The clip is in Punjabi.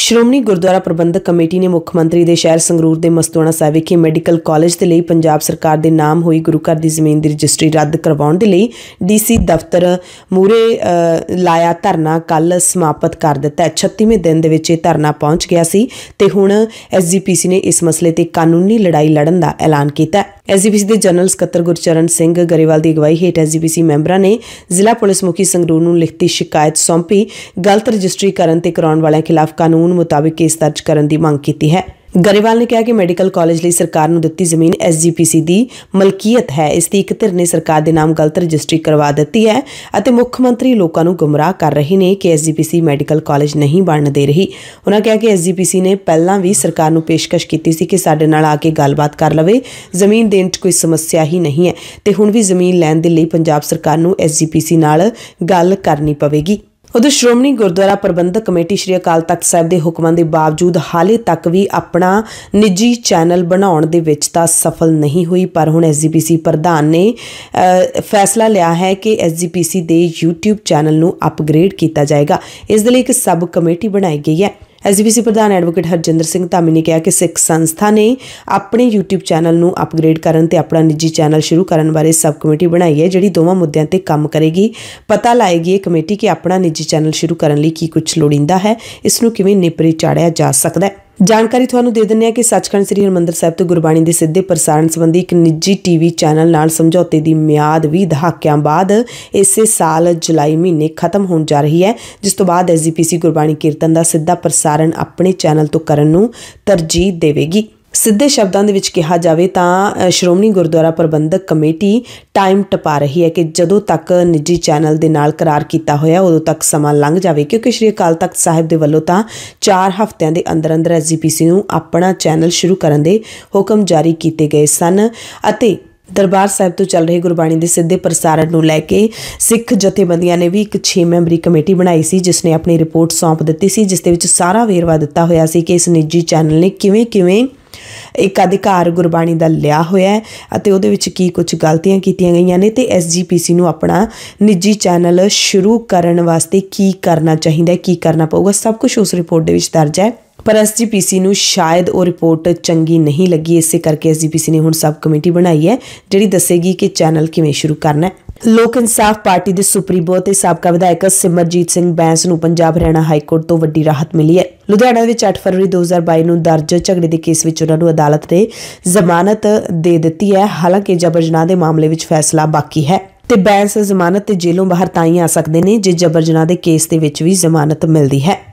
ਸ਼੍ਰੋਮਣੀ ਗੁਰਦੁਆਰਾ ਪ੍ਰਬੰਧਕ ਕਮੇਟੀ ਨੇ ਮੁੱਖ ਮੰਤਰੀ ਦੇ ਸ਼ਹਿਰ ਸੰਗਰੂਰ ਦੇ ਮਸਤੋਣਾ ਸਾਹਿਬ ਵਿਖੇ ਮੈਡੀਕਲ ਕਾਲਜ ਦੇ ਲਈ ਪੰਜਾਬ ਸਰਕਾਰ ਦੇ ਨਾਮ ਹੋਈ ਗੁਰੂ ਘਰ ਦੀ ਜ਼ਮੀਨ ਦੀ ਰਜਿਸਟਰੀ ਰੱਦ ਕਰਵਾਉਣ ਦੇ ਲਈ ਡੀਸੀ ਦਫ਼ਤਰ ਮੂਰੇ ਲਾਇਆ ਧਰਨਾ ਕੱਲ ਸਮਾਪਤ ਕਰ ਦਿੱਤਾ 36ਵੇਂ ਦਿਨ ਦੇ ਵਿੱਚ ਇਹ ਧਰਨਾ ਪਹੁੰਚ ਗਿਆ ਸੀ ਤੇ ਹੁਣ ਐਸਜੀਪੀਸੀ ਨੇ ਇਸ ਮਸਲੇ ਤੇ ਕਾਨੂੰਨੀ ਲੜਾਈ ਲੜਨ ਦਾ ਐਲਾਨ ਕੀਤਾ ਐਸਜੀਪੀਸੀ ਦੇ ਜਨਰਲ ਸਕੱਤਰ ਗੁਰਚਰਨ ਸਿੰਘ ਗਰੇਵਾਲ ਦੀ ਅਗਵਾਈ ਹੇਠ ਐਸਜੀਪੀਸੀ ਮੈਂਬਰਾਂ ਨੇ ਜ਼ਿਲ੍ਹਾ ਪੁਲਿਸ ਮੁਖੀ ਸੰਗਰੂਰ ਨੂੰ ਲਿਖਤੀ ਸ਼ਿਕਾਇਤ ਸੌਂਪੀ ਗਲਤ ਰਜਿਸਟਰੀ ਕਰਨ ਤੇ ਕਰਾਉਣ ਵਾਲਿਆਂ ਖਿਲਾਫ ਕਾਨੂੰਨ ਕਾਨੂੰਨ ਮੁਤਾਬਕ ਕੇਸ ਦਰਜ ਕਰਨ ਦੀ ਮੰਗ ਕੀਤੀ ਹੈ ਗਰੇਵਾਲ ਨੇ ਕਿਹਾ ਕਿ ਮੈਡੀਕਲ ਕਾਲਜ ਲਈ ਸਰਕਾਰ ਨੂੰ ਦਿੱਤੀ ਜ਼ਮੀਨ ਐਸਜੀਪੀਸੀ ਦੀ ਮਲਕੀਅਤ ਹੈ ਇਸ ਦੀ ਇੱਕ ਧਿਰ ਨੇ ਸਰਕਾਰ ਦੇ ਨਾਮ ਗਲਤ ਰਜਿਸਟਰੀ ਕਰਵਾ ਦਿੱਤੀ ਹੈ ਅਤੇ ਮੁੱਖ ਮੰਤਰੀ ਲੋਕਾਂ ਨੂੰ ਗੁੰਮਰਾਹ ਕਰ ਰਹੇ ਨੇ ਕਿ ਐਸਜੀਪੀਸੀ ਮੈਡੀਕਲ ਕਾਲਜ ਨਹੀਂ ਬਣਨ ਦੇ ਰਹੀ ਉਹਨਾਂ ਕਿਹਾ ਕਿ ਐਸਜੀਪੀਸੀ ਨੇ ਪਹਿਲਾਂ ਵੀ ਸਰਕਾਰ ਨੂੰ ਪੇਸ਼ਕਸ਼ ਕੀਤੀ ਸੀ ਕਿ ਸਾਡੇ ਨਾਲ ਆ ਕੇ ਗੱਲਬਾਤ ਕਰ ਲਵੇ ਜ਼ਮੀਨ ਦੇਣ 'ਚ ਕੋਈ ਸਮੱਸਿਆ ਹੀ ਨਹੀਂ ਹੈ ਤੇ ਹੁਣ ਵੀ ਜ਼ਮੀਨ ਲੈਣ ਦੇ ਲਈ ਪੰਜਾਬ ਸਰਕਾਰ ਨੂੰ ਐਸਜੀਪੀਸੀ ਨਾਲ ਗੱਲ ਕਰਨੀ ਪਵੇਗੀ ਉਦੋਂ ਸ਼੍ਰੋਮਣੀ ਗੁਰਦੁਆਰਾ ਪ੍ਰਬੰਧਕ ਕਮੇਟੀ ਸ਼੍ਰੀ ਅਕਾਲ ਤਖਤ ਸਾਹਿਬ ਦੇ ਹੁਕਮਾਂ ਦੇ ਬਾਵਜੂਦ ਹਾਲੇ ਤੱਕ ਵੀ ਆਪਣਾ ਨਿੱਜੀ ਚੈਨਲ ਬਣਾਉਣ ਦੇ ਵਿੱਚ ਤਾਂ ਸਫਲ ਨਹੀਂ ਹੋਈ ਪਰ ਹੁਣ ਐਸਜੀਪੀਸੀ ਪ੍ਰਧਾਨ ਨੇ ਫੈਸਲਾ ਲਿਆ ਹੈ ਕਿ ਐਸਜੀਪੀਸੀ ਦੇ YouTube ਚੈਨਲ ਨੂੰ ਅਪਗ੍ਰੇਡ ਕੀਤਾ ਜਾਏਗਾ ਇਸ ਦੇ ਲਈ ਇੱਕ ਸਬ ਕਮੇਟੀ ਬਣਾਈ ਗਈ ਹੈ ਐਸਜੀਪੀਸੀ ਪ੍ਰਧਾਨ ਐਡਵੋਕੇਟ ਹਰਜਿੰਦਰ ਸਿੰਘ ਧਾਮੀ ਨੇ ਕਿਹਾ ਕਿ ਸਿੱਖ ਸੰਸਥਾ ਨੇ ਆਪਣੇ YouTube ਚੈਨਲ ਨੂੰ ਅਪਗ੍ਰੇਡ ਕਰਨ ਤੇ ਆਪਣਾ ਨਿੱਜੀ ਚੈਨਲ ਸ਼ੁਰੂ ਕਰਨ ਬਾਰੇ ਸਬ ਕਮੇਟੀ ਬਣਾਈ ਹੈ ਜਿਹੜੀ ਦੋਵਾਂ ਮੁੱਦਿਆਂ ਤੇ ਕੰਮ ਕਰੇਗੀ ਪਤਾ ਲਾਏਗੀ ਇਹ ਕਮੇਟੀ ਕਿ ਆਪਣਾ ਨਿੱਜੀ ਚੈਨਲ ਸ਼ੁਰੂ ਕਰਨ ਲਈ ਕੀ ਕੁਝ ਲੋੜੀਂਦਾ ਹੈ ਇਸ ਨੂੰ ਕਿਵੇਂ ਨਿਪਰੇ ਚਾੜਿਆ ਜਾ ਸਕਦਾ ਹੈ ਜਾਣਕਾਰੀ ਤੁਹਾਨੂੰ ਦੇ ਦਿੰਨੇ ਆ ਕਿ ਸੱਚਖੰਡ ਸ੍ਰੀ ਹਰਮੰਦਰ ਸਾਹਿਬ ਤੋਂ ਗੁਰਬਾਣੀ ਦੇ ਸਿੱਧੇ ਪ੍ਰਸਾਰਣ ਸੰਬੰਧੀ ਇੱਕ ਨਿੱਜੀ ਟੀਵੀ ਚੈਨਲ ਨਾਲ ਸਮਝੌਤੇ ਦੀ ਮਿਆਦ ਵੀ ਦਹਾਕਿਆਂ ਬਾਅਦ ਇਸੇ ਸਾਲ ਜੁਲਾਈ ਮਹੀਨੇ ਖਤਮ ਹੋਣ ਜਾ ਰਹੀ ਹੈ ਜਿਸ ਤੋਂ ਬਾਅਦ ਐਸਜੀਪੀਸੀ ਗੁਰਬਾਣੀ ਕੀਰਤਨ ਦਾ ਸਿੱਧਾ ਪ੍ਰਸਾਰਣ ਆਪਣੇ ਚੈਨਲ ਤੋਂ ਕਰਨ ਨੂੰ ਤਰਜੀਹ ਦੇਵੇਗੀ ਸਿੱਧੇ ਸ਼ਬਦਾਂ ਦੇ ਵਿੱਚ ਕਿਹਾ ਜਾਵੇ ਤਾਂ ਸ਼੍ਰੋਮਣੀ ਗੁਰਦੁਆਰਾ ਪ੍ਰਬੰਧਕ ਕਮੇਟੀ ਟਾਈਮ ਟਪਾ ਰਹੀ ਹੈ ਕਿ ਜਦੋਂ ਤੱਕ ਨਿੱਜੀ ਚੈਨਲ ਦੇ ਨਾਲ ਕਰਾਰ ਕੀਤਾ ਹੋਇਆ ਉਦੋਂ ਤੱਕ ਸਮਾਂ ਲੰਘ ਜਾਵੇ ਕਿਉਂਕਿ ਸ਼੍ਰੀ ਅਕਾਲ ਤਖਤ ਸਾਹਿਬ ਦੇ ਵੱਲੋਂ ਤਾਂ 4 ਹਫ਼ਤਿਆਂ ਦੇ ਅੰਦਰ ਅੰਦਰ ਐਸਜੀਪੀਸੀ ਨੂੰ ਆਪਣਾ ਚੈਨਲ ਸ਼ੁਰੂ ਕਰਨ ਦੇ ਹੁਕਮ ਜਾਰੀ ਕੀਤੇ ਗਏ ਸਨ ਅਤੇ ਦਰਬਾਰ ਸਾਹਿਬ ਤੋਂ ਚੱਲ ਰਹੀ ਗੁਰਬਾਣੀ ਦੇ ਸਿੱਧੇ ਪ੍ਰਸਾਰਣ ਨੂੰ ਲੈ ਕੇ ਸਿੱਖ ਜਥੇਬੰਦੀਆਂ ਨੇ ਵੀ ਇੱਕ 6 ਮੈਂਬਰੀ ਕਮੇਟੀ ਬਣਾਈ ਸੀ ਜਿਸ ਨੇ ਆਪਣੀ ਰਿਪੋਰਟ ਸੌਂਪ ਦਿੱਤੀ ਸੀ ਜਿਸ ਦੇ ਵਿੱਚ ਸਾਰਾ ਵੇਰਵਾ ਦਿੱਤਾ ਹੋਇਆ ਸੀ ਕਿ ਇਸ ਨਿੱਜੀ ਚੈਨਲ ਨੇ ਕਿਵੇਂ-ਕਿਵੇਂ ਇੱਕ ਅਧਿਕਾਰ ਗੁਰਬਾਣੀ ਦਾ ਲਿਆ ਹੋਇਆ ਹੈ ਅਤੇ ਉਹਦੇ ਵਿੱਚ ਕੀ ਕੁਝ ਗਲਤੀਆਂ ਕੀਤੀਆਂ ਗਈਆਂ ਨੇ ਤੇ ਐਸਜੀਪੀਸੀ ਨੂੰ ਆਪਣਾ ਨਿੱਜੀ ਚੈਨਲ ਸ਼ੁਰੂ ਕਰਨ ਵਾਸਤੇ ਕੀ ਕਰਨਾ ਚਾਹੀਦਾ ਹੈ ਕੀ ਕਰਨਾ ਪਊਗਾ ਸਭ ਕੁਝ ਉਸ ਰਿਪੋਰਟ ਦੇ ਵਿੱਚ ਦਰਜ ਹੈ ਪਰ ਐਸਜੀਪੀਸੀ ਨੂੰ ਸ਼ਾਇਦ ਉਹ ਰਿਪੋਰਟ ਚੰਗੀ ਨਹੀਂ ਲੱਗੀ ਇਸੇ ਕਰਕੇ ਐਸਜੀਪੀਸੀ ਨੇ ਹੁਣ ਸਬ ਕਮੇਟੀ ਬਣਾਈ ਹੈ ਜਿਹੜੀ ਦੱਸੇਗੀ ਕਿ ਚੈਨਲ ਕਿਵੇਂ ਸ਼ੁਰੂ ਕਰਨਾ ਹੈ ਲੋਕ ਇਨਸਾਫ ਪਾਰਟੀ ਦੇ ਸੁਪਰੀਮੋ ਤੇ ਸਾਬਕਾ ਵਿਧਾਇਕ ਸਿਮਰਜੀਤ ਸਿੰਘ ਬੈਂਸ ਨੂੰ ਪੰਜਾਬ ਹਰਿਆਣਾ ਹਾਈ ਕੋਰਟ ਤੋਂ ਵੱਡੀ ਰਾਹਤ ਮਿਲੀ ਹੈ ਲੁਧਿਆਣਾ ਵਿੱਚ 8 ਫਰਵਰੀ 2022 ਨੂੰ ਦਰਜ ਝਗੜੇ ਦੇ ਕੇਸ ਵਿੱਚ ਉਹਨਾਂ ਨੂੰ ਅਦਾਲਤ ਨੇ ਜ਼ਮਾਨਤ ਦੇ ਦਿੱਤੀ ਹੈ ਹਾਲਾਂਕਿ ਜਬਰਜਨਾਹ ਦੇ ਮਾਮਲੇ ਵਿੱਚ ਫੈਸਲਾ ਬਾਕੀ ਹੈ ਤੇ ਬੈਂਸ ਜ਼ਮਾਨਤ ਤੇ ਜੇਲੋਂ ਬਾਹਰ ਤਾਂ ਹੀ ਆ ਸਕਦੇ ਨੇ ਜੇ ਜਬਰਜਨਾਹ ਦੇ ਕੇਸ ਦੇ ਵਿੱਚ ਵੀ ਜ਼ਮਾਨਤ ਮਿਲਦੀ ਹੈ